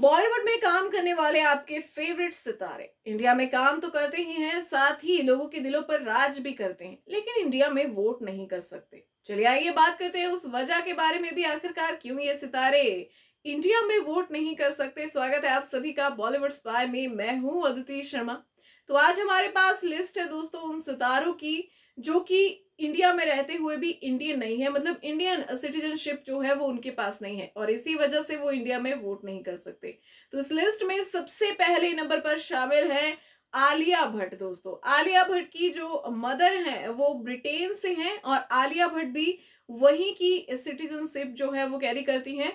बॉलीवुड में काम करने वाले आपके फेवरेट सितारे इंडिया में काम तो करते ही हैं साथ ही लोगों के दिलों पर राज भी करते हैं लेकिन इंडिया में वोट नहीं कर सकते चलिए आइए बात करते हैं उस वजह के बारे में भी आखिरकार क्यों ये सितारे इंडिया में वोट नहीं कर सकते स्वागत है आप सभी का बॉलीवुड स्पाय में मैं हूं अदिति शर्मा तो आज हमारे पास लिस्ट है दोस्तों उन सितारों की जो कि इंडिया में रहते हुए भी इंडियन नहीं है मतलब इंडियन सिटीजनशिप जो है वो उनके पास नहीं है और इसी वजह से वो इंडिया में वोट नहीं कर सकते तो इस लिस्ट में सबसे पहले नंबर पर शामिल है आलिया भट्ट दोस्तों आलिया भट्ट की जो मदर है वो ब्रिटेन से हैं और आलिया भट्ट भी वहीं की सिटीजनशिप जो है वो कैरी करती हैं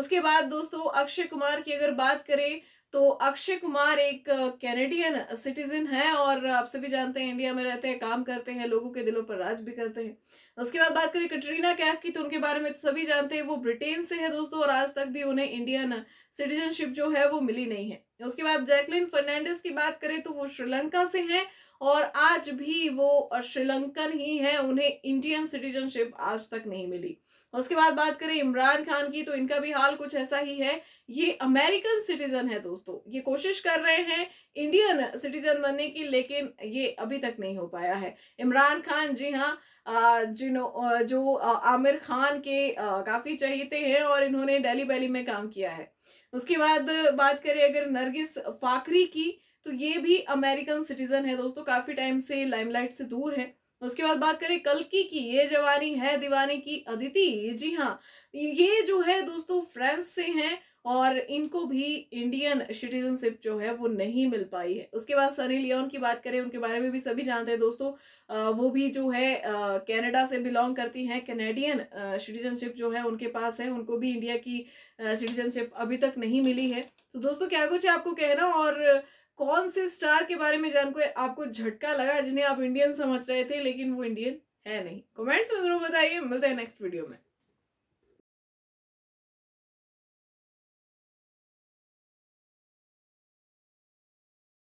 उसके बाद दोस्तों अक्षय कुमार की अगर बात करें तो अक्षय कुमार एक कैनेडियन सिटीजन है और आप सभी जानते हैं इंडिया में रहते हैं काम करते हैं लोगों के दिलों पर राज भी करते हैं उसके बाद बात करें कटरीना कैफ की तो उनके बारे में तो सभी जानते हैं वो ब्रिटेन से है दोस्तों और आज तक भी उन्हें इंडियन सिटीजनशिप जो है वो मिली नहीं है उसके बाद जैकलिन फर्नांडिस की बात करें तो वो श्रीलंका से हैं और आज भी वो श्रीलंकन ही हैं उन्हें इंडियन सिटीजनशिप आज तक नहीं मिली उसके बाद बात करें इमरान खान की तो इनका भी हाल कुछ ऐसा ही है ये अमेरिकन सिटीजन है दोस्तों ये कोशिश कर रहे हैं इंडियन सिटीजन बनने की लेकिन ये अभी तक नहीं हो पाया है इमरान खान जी हाँ जिन्हों जो आमिर खान के काफ़ी चहेते हैं और इन्होंने डेली बैली में काम किया है उसके बाद बात करें अगर नरगिस फाकरी की तो ये भी अमेरिकन सिटीजन है दोस्तों काफ़ी टाइम से लाइमलाइट से दूर है उसके बाद बात करें कलकी की ये जवानी है दीवानी की अदिति जी हाँ ये जो है दोस्तों फ्रांस से हैं और इनको भी इंडियन सिटीजनशिप जो है वो नहीं मिल पाई है उसके बाद सनी लियोन की बात करें उनके बारे में भी सभी जानते हैं दोस्तों वो भी जो है कनाडा से बिलोंग करती हैं कैनेडियन सिटीजनशिप जो है उनके पास है उनको भी इंडिया की सिटीजनशिप अभी तक नहीं मिली है तो दोस्तों क्या कुछ है आपको कहना और कौन से स्टार के बारे में जानकर आपको झटका लगा जिन्हें आप इंडियन समझ रहे थे लेकिन वो इंडियन है नहीं कमेंट्स में जरूर बताइए मिलते हैं नेक्स्ट वीडियो में